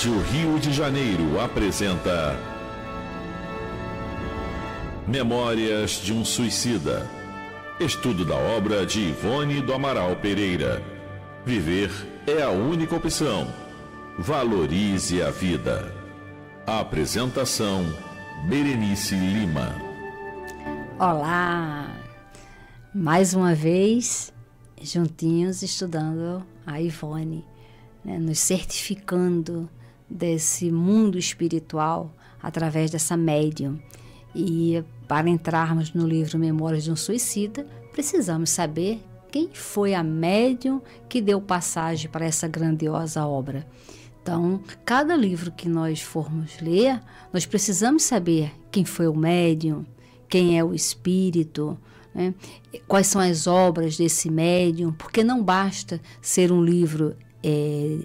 Rádio Rio de Janeiro apresenta Memórias de um Suicida. Estudo da obra de Ivone do Amaral Pereira. Viver é a única opção. Valorize a vida. A apresentação Berenice Lima. Olá! Mais uma vez, juntinhos estudando a Ivone, né, nos certificando desse mundo espiritual através dessa médium. E para entrarmos no livro Memórias de um Suicida, precisamos saber quem foi a médium que deu passagem para essa grandiosa obra. Então, cada livro que nós formos ler, nós precisamos saber quem foi o médium, quem é o espírito, né? quais são as obras desse médium, porque não basta ser um livro é,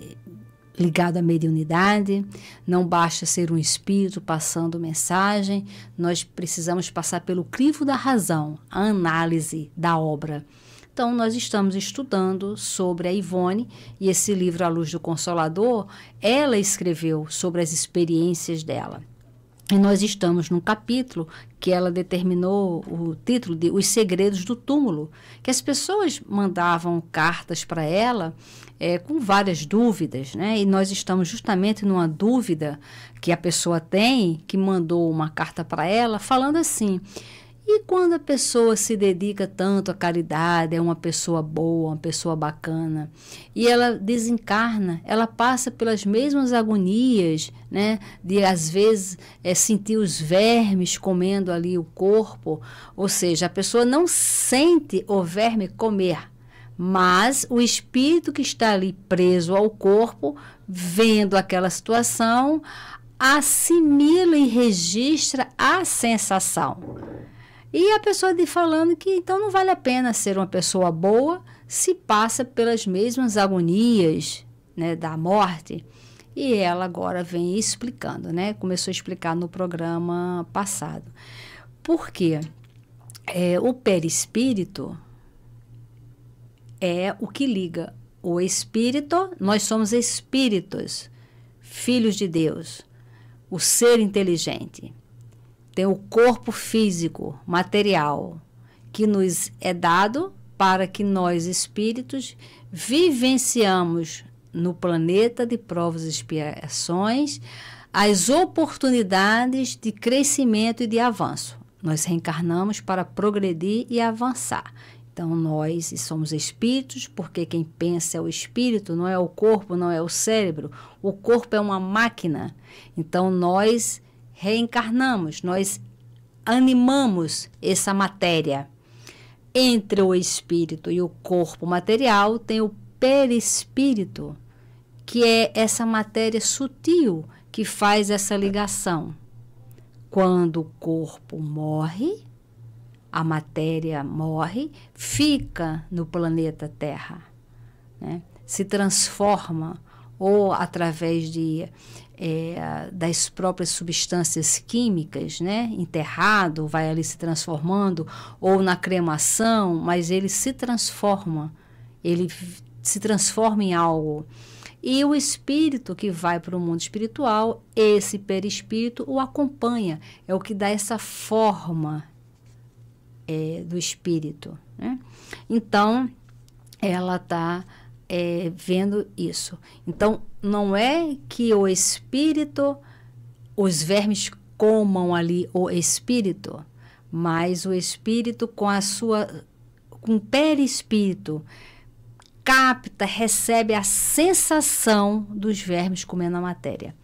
ligado à mediunidade, não basta ser um espírito passando mensagem, nós precisamos passar pelo crivo da razão, a análise da obra. Então, nós estamos estudando sobre a Ivone e esse livro A Luz do Consolador, ela escreveu sobre as experiências dela. E nós estamos num capítulo que ela determinou o título de Os Segredos do Túmulo, que as pessoas mandavam cartas para ela é, com várias dúvidas, né? E nós estamos justamente numa dúvida que a pessoa tem, que mandou uma carta para ela, falando assim: e quando a pessoa se dedica tanto à caridade, é uma pessoa boa, uma pessoa bacana, e ela desencarna, ela passa pelas mesmas agonias, né? De às vezes é, sentir os vermes comendo ali o corpo, ou seja, a pessoa não sente o verme comer, mas o espírito que está ali preso ao corpo, vendo aquela situação, assimila e registra a sensação. E a pessoa de falando que então não vale a pena ser uma pessoa boa se passa pelas mesmas agonias né, da morte. E ela agora vem explicando, né? Começou a explicar no programa passado. Porque é, o perispírito é o que liga o espírito, nós somos espíritos, filhos de Deus, o ser inteligente tem o corpo físico, material, que nos é dado para que nós, espíritos, vivenciamos no planeta de provas e expiações as oportunidades de crescimento e de avanço. Nós reencarnamos para progredir e avançar. Então, nós somos espíritos, porque quem pensa é o espírito, não é o corpo, não é o cérebro. O corpo é uma máquina. Então, nós reencarnamos, nós animamos essa matéria. Entre o espírito e o corpo material tem o perispírito, que é essa matéria sutil que faz essa ligação. Quando o corpo morre, a matéria morre, fica no planeta Terra, né? se transforma ou através de, é, das próprias substâncias químicas, né? enterrado, vai ali se transformando, ou na cremação, mas ele se transforma, ele se transforma em algo. E o espírito que vai para o mundo espiritual, esse perispírito o acompanha, é o que dá essa forma é, do espírito. Né? Então, ela está é, vendo isso. Então, não é que o espírito, os vermes comam ali o espírito, mas o espírito com a sua, com o perispírito, capta, recebe a sensação dos vermes comendo a matéria.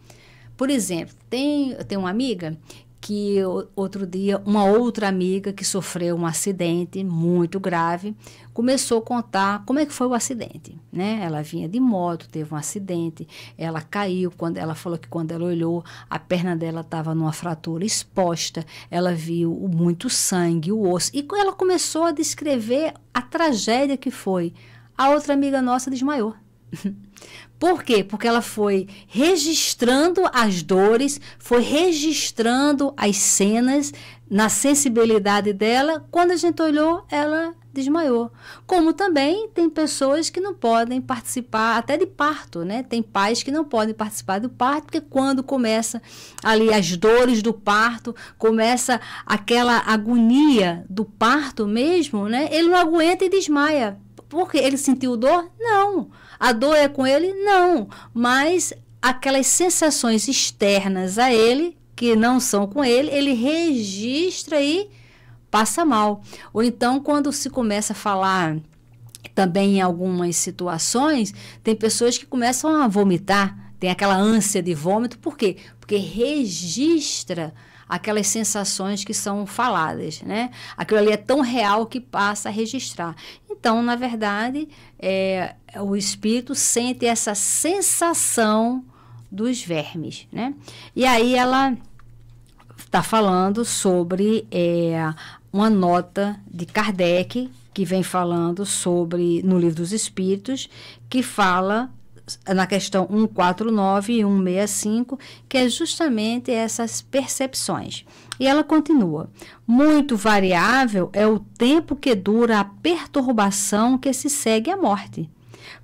Por exemplo, tem, eu tenho uma amiga que outro dia uma outra amiga que sofreu um acidente muito grave começou a contar como é que foi o acidente, né? Ela vinha de moto, teve um acidente, ela caiu quando ela falou que quando ela olhou a perna dela estava numa fratura exposta, ela viu muito sangue, o osso e ela começou a descrever a tragédia que foi. A outra amiga nossa desmaiou. Por quê? Porque ela foi registrando as dores, foi registrando as cenas na sensibilidade dela. Quando a gente olhou, ela desmaiou. Como também tem pessoas que não podem participar até de parto, né? Tem pais que não podem participar do parto, porque quando começa ali as dores do parto, começa aquela agonia do parto mesmo, né? Ele não aguenta e desmaia. Porque ele sentiu dor? Não. A dor é com ele? Não, mas aquelas sensações externas a ele, que não são com ele, ele registra e passa mal. Ou então, quando se começa a falar também em algumas situações, tem pessoas que começam a vomitar, tem aquela ânsia de vômito, por quê? Porque registra aquelas sensações que são faladas, né? Aquilo ali é tão real que passa a registrar. Então, na verdade, é, o espírito sente essa sensação dos vermes, né? E aí ela está falando sobre é, uma nota de Kardec que vem falando sobre no livro dos Espíritos que fala na questão 149 e 165, que é justamente essas percepções. E ela continua: muito variável é o tempo que dura a perturbação que se segue à morte.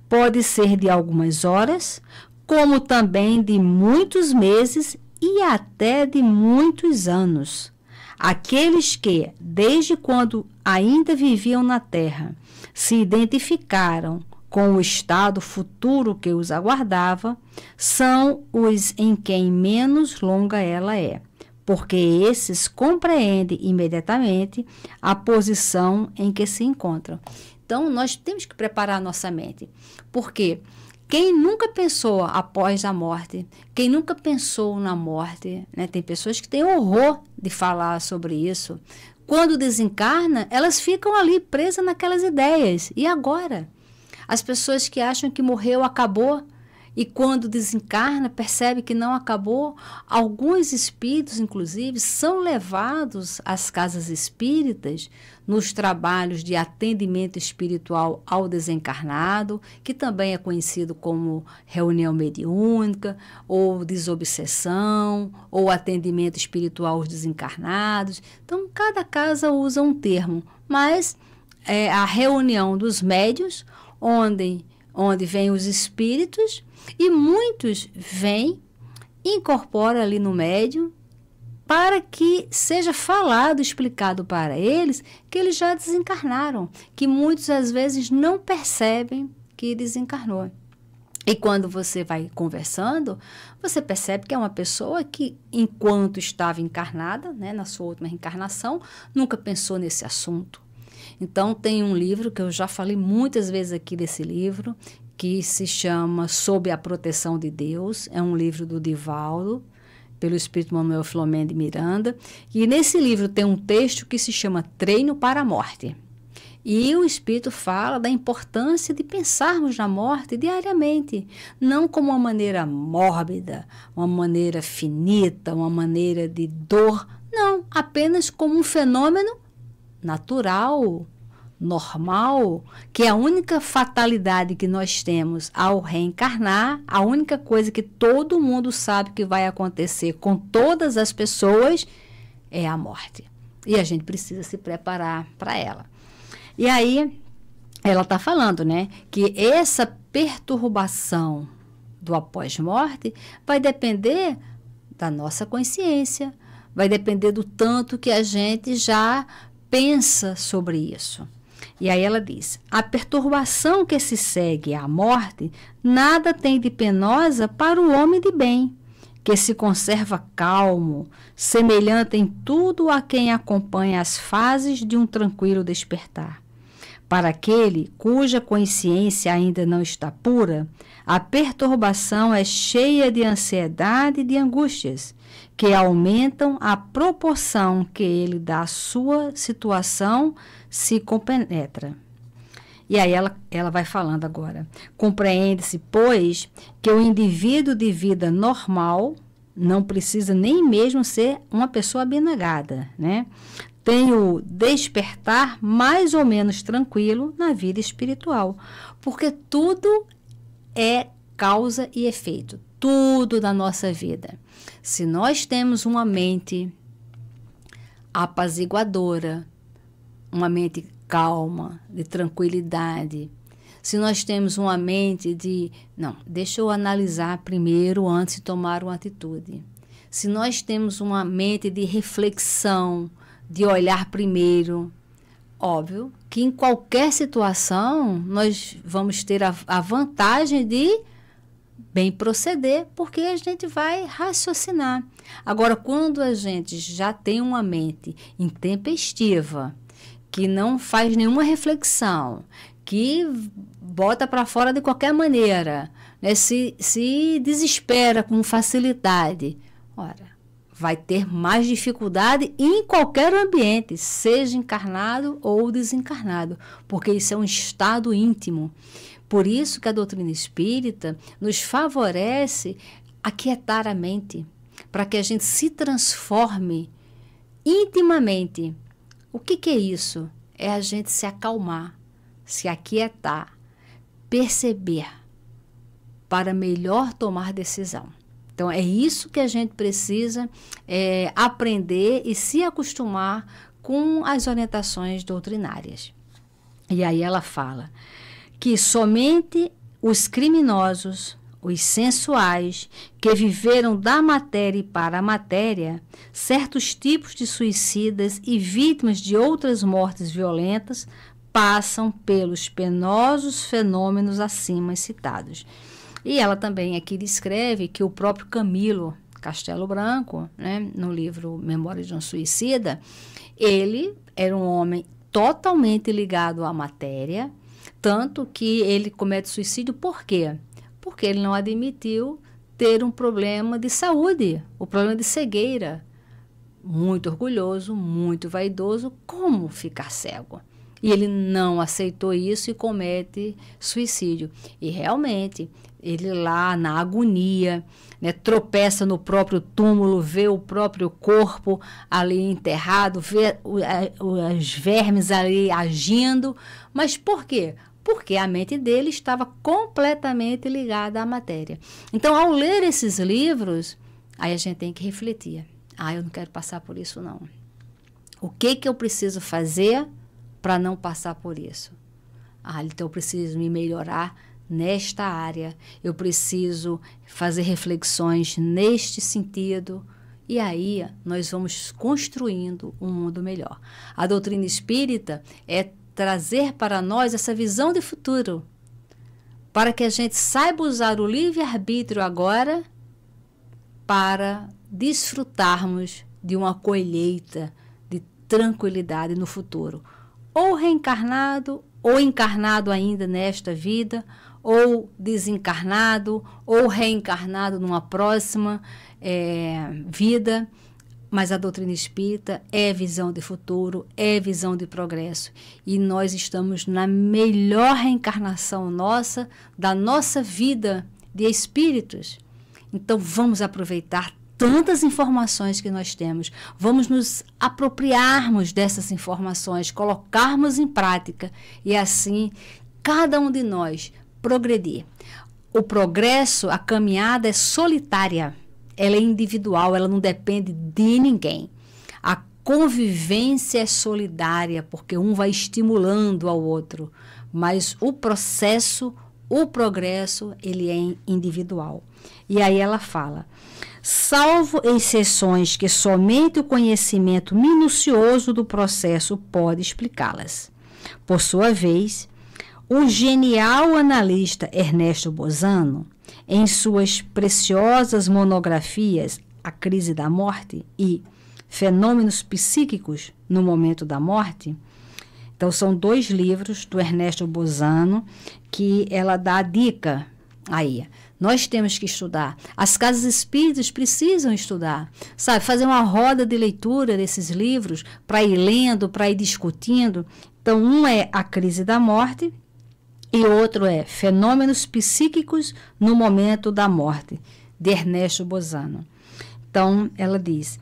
Pode ser de algumas horas, como também de muitos meses e até de muitos anos. Aqueles que, desde quando ainda viviam na terra, se identificaram com o estado futuro que os aguardava, são os em quem menos longa ela é, porque esses compreendem imediatamente a posição em que se encontram. Então, nós temos que preparar nossa mente, porque quem nunca pensou após a morte, quem nunca pensou na morte, né? tem pessoas que têm horror de falar sobre isso. Quando desencarna, elas ficam ali presas naquelas ideias. E agora? As pessoas que acham que morreu, acabou, e quando desencarna, percebe que não acabou. Alguns espíritos, inclusive, são levados às casas espíritas nos trabalhos de atendimento espiritual ao desencarnado, que também é conhecido como reunião mediúnica, ou desobsessão, ou atendimento espiritual aos desencarnados. Então, cada casa usa um termo, mas é a reunião dos médios onde, onde vêm os espíritos e muitos vêm, incorpora ali no médium para que seja falado, explicado para eles que eles já desencarnaram, que muitos às vezes não percebem que desencarnou. E quando você vai conversando, você percebe que é uma pessoa que, enquanto estava encarnada, né, na sua última reencarnação, nunca pensou nesse assunto então, tem um livro que eu já falei muitas vezes aqui desse livro, que se chama Sob a Proteção de Deus. É um livro do Divaldo, pelo Espírito Manuel Flomé de Miranda. E nesse livro tem um texto que se chama Treino para a Morte. E o Espírito fala da importância de pensarmos na morte diariamente, não como uma maneira mórbida, uma maneira finita, uma maneira de dor, não, apenas como um fenômeno natural, normal, que é a única fatalidade que nós temos ao reencarnar, a única coisa que todo mundo sabe que vai acontecer com todas as pessoas é a morte. E a gente precisa se preparar para ela. E aí ela está falando, né, que essa perturbação do após-morte vai depender da nossa consciência, vai depender do tanto que a gente já pensa sobre isso. E aí ela diz: a perturbação que se segue à morte nada tem de penosa para o homem de bem, que se conserva calmo, semelhante em tudo a quem acompanha as fases de um tranquilo despertar. Para aquele cuja consciência ainda não está pura, a perturbação é cheia de ansiedade e de angústias, que aumentam a proporção que ele da sua situação se compenetra. E aí ela, ela vai falando agora. Compreende-se, pois, que o indivíduo de vida normal não precisa nem mesmo ser uma pessoa abnegada, né? tem o despertar mais ou menos tranquilo na vida espiritual, porque tudo é causa e efeito, tudo da nossa vida. Se nós temos uma mente apaziguadora, uma mente calma, de tranquilidade, se nós temos uma mente de, não, deixa eu analisar primeiro antes de tomar uma atitude. Se nós temos uma mente de reflexão, de olhar primeiro. Óbvio que em qualquer situação nós vamos ter a, a vantagem de bem proceder, porque a gente vai raciocinar. Agora, quando a gente já tem uma mente intempestiva, que não faz nenhuma reflexão, que bota para fora de qualquer maneira, né? se, se desespera com facilidade, ora, vai ter mais dificuldade em qualquer ambiente, seja encarnado ou desencarnado, porque isso é um estado íntimo. Por isso que a doutrina espírita nos favorece aquietar a mente, para que a gente se transforme intimamente. O que, que é isso? É a gente se acalmar, se aquietar, perceber para melhor tomar decisão. Então, é isso que a gente precisa é, aprender e se acostumar com as orientações doutrinárias. E aí ela fala que somente os criminosos, os sensuais, que viveram da matéria para a matéria, certos tipos de suicidas e vítimas de outras mortes violentas passam pelos penosos fenômenos acima citados. E ela também aqui descreve que o próprio Camilo Castelo Branco, né, no livro Memórias de um Suicida, ele era um homem totalmente ligado à matéria, tanto que ele comete suicídio por quê? Porque ele não admitiu ter um problema de saúde, o problema de cegueira. Muito orgulhoso, muito vaidoso, como ficar cego? E ele não aceitou isso e comete suicídio. E realmente, ele lá na agonia, né, tropeça no próprio túmulo, vê o próprio corpo ali enterrado, vê os vermes ali agindo. Mas por quê? Porque a mente dele estava completamente ligada à matéria. Então, ao ler esses livros, aí a gente tem que refletir. Ah, eu não quero passar por isso, não. O que, que eu preciso fazer para não passar por isso? Ah, então eu preciso me melhorar nesta área, eu preciso fazer reflexões neste sentido. E aí nós vamos construindo um mundo melhor. A doutrina espírita é trazer para nós essa visão de futuro, para que a gente saiba usar o livre-arbítrio agora para desfrutarmos de uma colheita de tranquilidade no futuro, ou reencarnado, ou encarnado ainda nesta vida, ou desencarnado, ou reencarnado numa próxima é, vida. Mas a doutrina espírita é visão de futuro, é visão de progresso. E nós estamos na melhor reencarnação nossa, da nossa vida de espíritos. Então vamos aproveitar tantas informações que nós temos, vamos nos apropriarmos dessas informações, colocarmos em prática e assim cada um de nós progredir. O progresso, a caminhada é solitária, ela é individual, ela não depende de ninguém. A convivência é solidária, porque um vai estimulando ao outro, mas o processo, o progresso, ele é individual. E aí ela fala: salvo exceções que somente o conhecimento minucioso do processo pode explicá-las. Por sua vez, o genial analista Ernesto Bozano, em suas preciosas monografias A Crise da Morte e Fenômenos Psíquicos no Momento da Morte, então são dois livros do Ernesto Bozano que ela dá a dica aí. Nós temos que estudar. As casas espíritas precisam estudar, sabe? Fazer uma roda de leitura desses livros para ir lendo, para ir discutindo. Então, um é A Crise da Morte, e outro é Fenômenos Psíquicos no Momento da Morte, de Ernesto Bozano. Então, ela diz: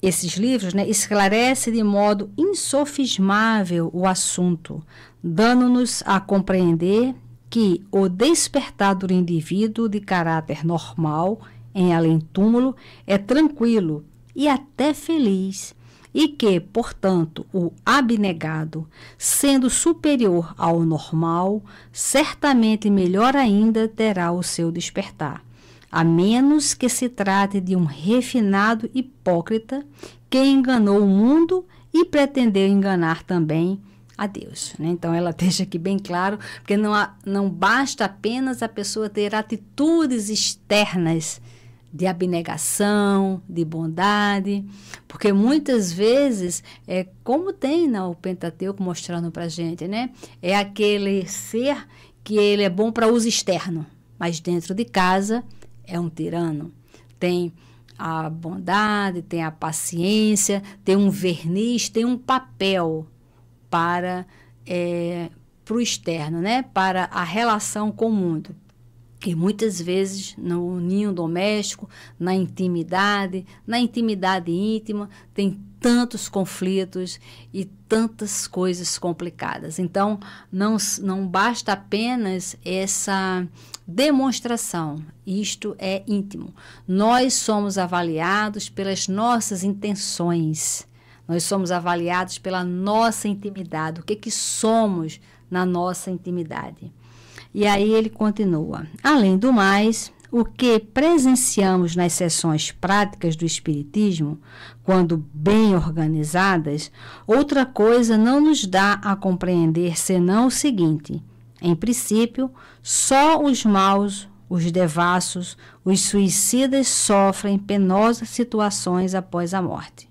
esses livros né, esclarecem de modo insofismável o assunto, dando-nos a compreender que o despertar do indivíduo de caráter normal em além-túmulo é tranquilo e até feliz e que, portanto, o abnegado, sendo superior ao normal, certamente melhor ainda terá o seu despertar, a menos que se trate de um refinado hipócrita que enganou o mundo e pretendeu enganar também a Deus. Né? Então, ela deixa aqui bem claro, porque não, há, não basta apenas a pessoa ter atitudes externas de abnegação, de bondade, porque muitas vezes é como tem no né, Pentateuco mostrando para gente, né? É aquele ser que ele é bom para uso externo, mas dentro de casa é um tirano. Tem a bondade, tem a paciência, tem um verniz, tem um papel para é, o externo, né? Para a relação com o mundo. E muitas vezes no ninho doméstico, na intimidade, na intimidade íntima, tem tantos conflitos e tantas coisas complicadas. Então, não, não basta apenas essa demonstração, isto é íntimo. Nós somos avaliados pelas nossas intenções, nós somos avaliados pela nossa intimidade, o que, que somos na nossa intimidade. E aí ele continua. Além do mais, o que presenciamos nas sessões práticas do Espiritismo, quando bem organizadas, outra coisa não nos dá a compreender senão o seguinte: em princípio, só os maus, os devassos, os suicidas sofrem penosas situações após a morte.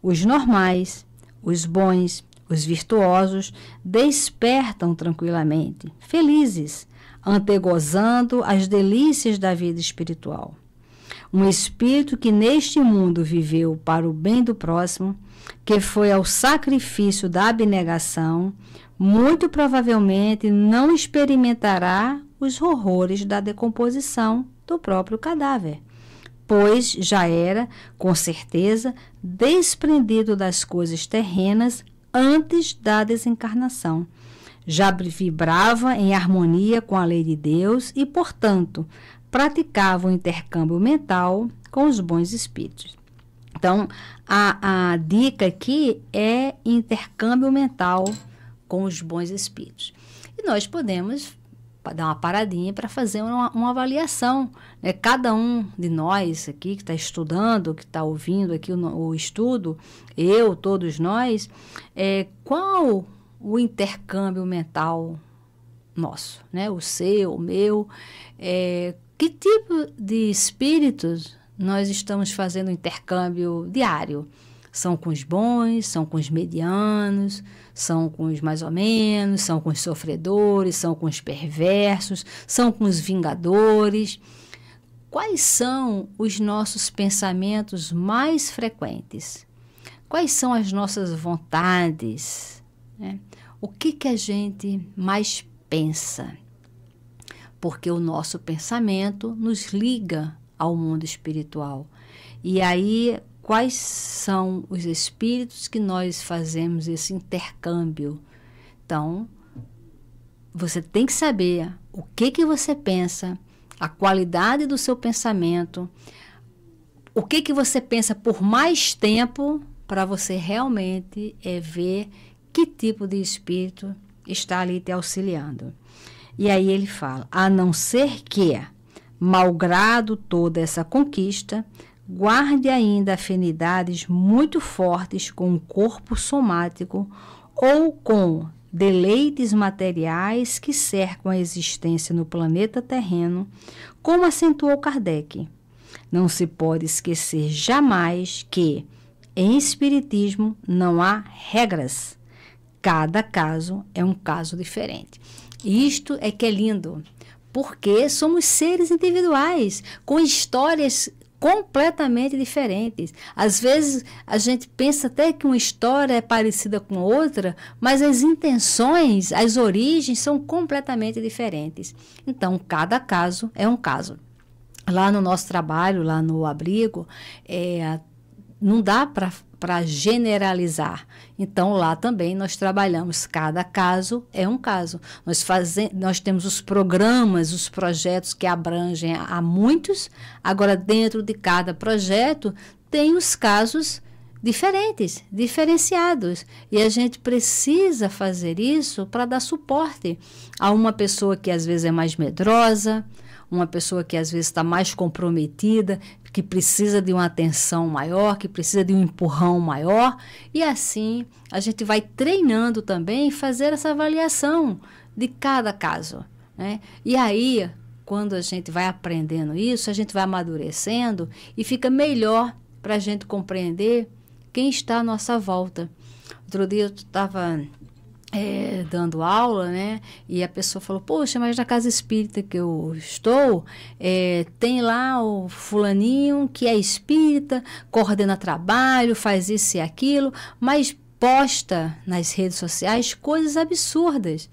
Os normais, os bons, os virtuosos despertam tranquilamente, felizes, antegozando as delícias da vida espiritual. Um espírito que neste mundo viveu para o bem do próximo, que foi ao sacrifício da abnegação, muito provavelmente não experimentará os horrores da decomposição do próprio cadáver, pois já era, com certeza, desprendido das coisas terrenas antes da desencarnação. Já vibrava em harmonia com a lei de Deus e, portanto, praticava o intercâmbio mental com os bons espíritos. Então, a, a dica aqui é intercâmbio mental com os bons espíritos. E nós podemos dar uma paradinha para fazer uma, uma, avaliação. Né? Cada um de nós aqui que está estudando, que está ouvindo aqui o, o, estudo, eu, todos nós, é, qual o intercâmbio mental nosso, né? o seu, o meu, é, que tipo de espíritos nós estamos fazendo intercâmbio diário? São com os bons, são com os medianos, são com os mais ou menos, são com os sofredores, são com os perversos, são com os vingadores. Quais são os nossos pensamentos mais frequentes? Quais são as nossas vontades? Né? O que, que a gente mais pensa? Porque o nosso pensamento nos liga ao mundo espiritual. E aí quais são os espíritos que nós fazemos esse intercâmbio. Então, você tem que saber o que que você pensa, a qualidade do seu pensamento, o que que você pensa por mais tempo para você realmente é ver que tipo de espírito está ali te auxiliando. E aí ele fala: a não ser que, malgrado toda essa conquista, guarde ainda afinidades muito fortes com o corpo somático ou com deleites materiais que cercam a existência no planeta terreno, como acentuou Kardec. Não se pode esquecer jamais que, em espiritismo, não há regras. Cada caso é um caso diferente. Isto é que é lindo porque somos seres individuais, com histórias completamente diferentes. Às vezes a gente pensa até que uma história é parecida com outra, mas as intenções, as origens são completamente diferentes. Então, cada caso é um caso. Lá no nosso trabalho, lá no abrigo, é, não dá para para generalizar. Então, lá também nós trabalhamos, cada caso é um caso. Nós, faze, nós temos os programas, os projetos que abrangem a, a muitos, agora, dentro de cada projeto, tem os casos diferentes, diferenciados. E a gente precisa fazer isso para dar suporte a uma pessoa que às vezes é mais medrosa, uma pessoa que às vezes está mais comprometida que precisa de uma atenção maior, que precisa de um empurrão maior, e assim a gente vai treinando também fazer essa avaliação de cada caso. Né? E aí, quando a gente vai aprendendo isso, a gente vai amadurecendo e fica melhor para a gente compreender quem está à nossa volta. Outro dia eu estava é, dando aula, né? E a pessoa falou: Poxa, mas na casa espírita que eu estou, é, tem lá o fulaninho que é espírita, coordena trabalho, faz isso e aquilo, mas posta nas redes sociais coisas absurdas.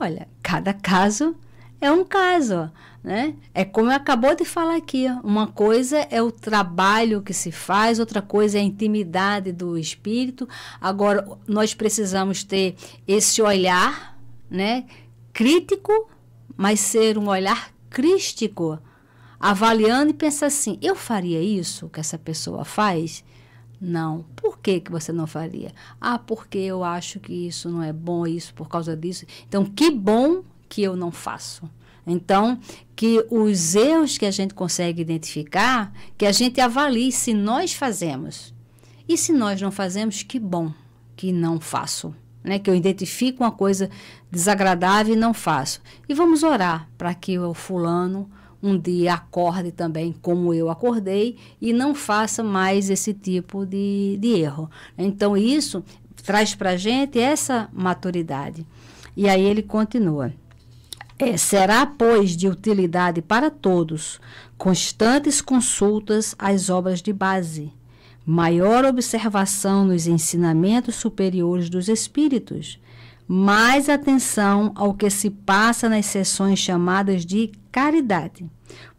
Olha, cada caso é um caso. Ó. Né? É como eu acabou de falar aqui, uma coisa é o trabalho que se faz, outra coisa é a intimidade do espírito. Agora nós precisamos ter esse olhar, né, crítico, mas ser um olhar crístico, avaliando e pensar assim: eu faria isso que essa pessoa faz? Não. Por que, que você não faria? Ah, porque eu acho que isso não é bom, isso por causa disso. Então, que bom que eu não faço. Então, que os erros que a gente consegue identificar, que a gente avalie se nós fazemos. E se nós não fazemos, que bom que não faço. Né, que eu identifico uma coisa desagradável e não faço. E vamos orar para que o fulano um dia acorde também como eu acordei e não faça mais esse tipo de, de erro. Então, isso traz para a gente essa maturidade. E aí ele continua. É, será, pois, de utilidade para todos constantes consultas às obras de base, maior observação nos ensinamentos superiores dos espíritos, mais atenção ao que se passa nas sessões chamadas de caridade,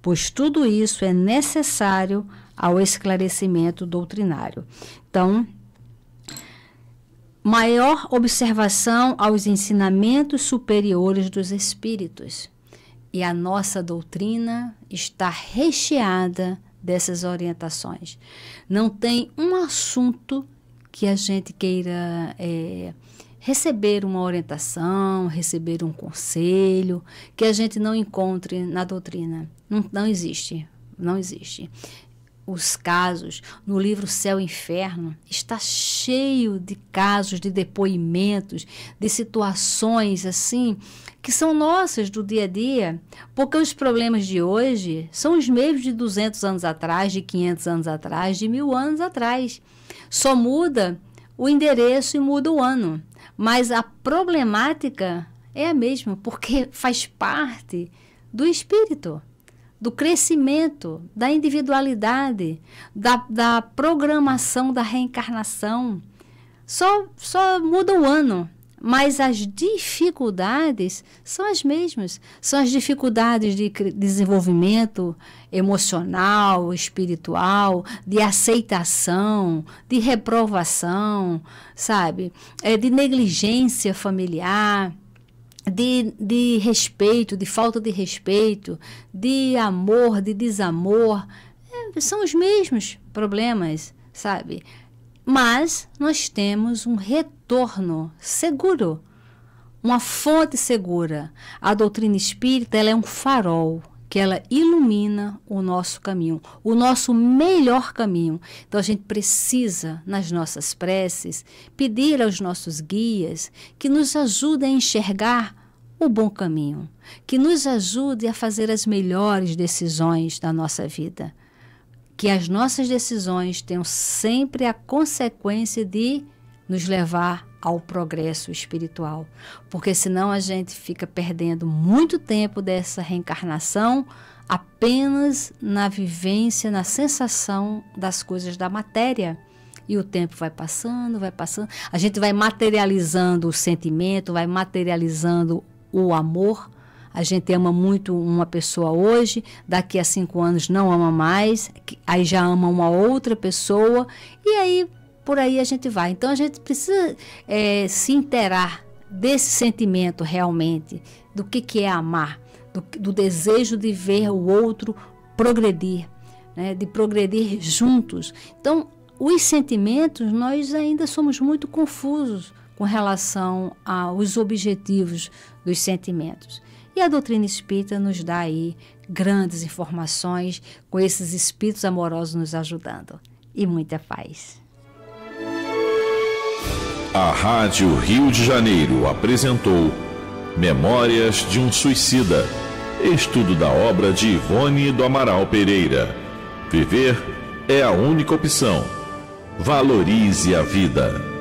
pois tudo isso é necessário ao esclarecimento doutrinário. Então, maior observação aos ensinamentos superiores dos espíritos. E a nossa doutrina está recheada dessas orientações. Não tem um assunto que a gente queira é, receber uma orientação, receber um conselho, que a gente não encontre na doutrina. Não, não existe. Não existe os casos. No livro Céu e Inferno está cheio de casos, de depoimentos, de situações assim que são nossas do dia a dia, porque os problemas de hoje são os mesmos de 200 anos atrás, de 500 anos atrás, de mil anos atrás. Só muda o endereço e muda o ano, mas a problemática é a mesma, porque faz parte do espírito do crescimento, da individualidade, da, da programação da reencarnação. Só, só muda o ano, mas as dificuldades são as mesmas. São as dificuldades de desenvolvimento emocional, espiritual, de aceitação, de reprovação, sabe? É, de negligência familiar de, de respeito, de falta de respeito, de amor, de desamor, é, são os mesmos problemas, sabe? Mas nós temos um retorno seguro, uma fonte segura. A doutrina espírita ela é um farol que ela ilumina o nosso caminho, o nosso melhor caminho. Então a gente precisa, nas nossas preces, pedir aos nossos guias que nos ajudem a enxergar o bom caminho, que nos ajude a fazer as melhores decisões da nossa vida. Que as nossas decisões tenham sempre a consequência de nos levar ao progresso espiritual, porque senão a gente fica perdendo muito tempo dessa reencarnação apenas na vivência, na sensação das coisas da matéria. E o tempo vai passando, vai passando. A gente vai materializando o sentimento, vai materializando o amor. A gente ama muito uma pessoa hoje, daqui a cinco anos não ama mais, aí já ama uma outra pessoa, e aí por aí a gente vai. Então a gente precisa é, se interar desse sentimento realmente, do que, que é amar, do, do desejo de ver o outro progredir, né, de progredir juntos. Então, os sentimentos, nós ainda somos muito confusos com relação aos objetivos dos sentimentos. E a doutrina espírita nos dá aí grandes informações com esses espíritos amorosos nos ajudando. E muita paz. A Rádio Rio de Janeiro apresentou Memórias de um Suicida. Estudo da obra de Ivone do Amaral Pereira. Viver é a única opção. Valorize a vida.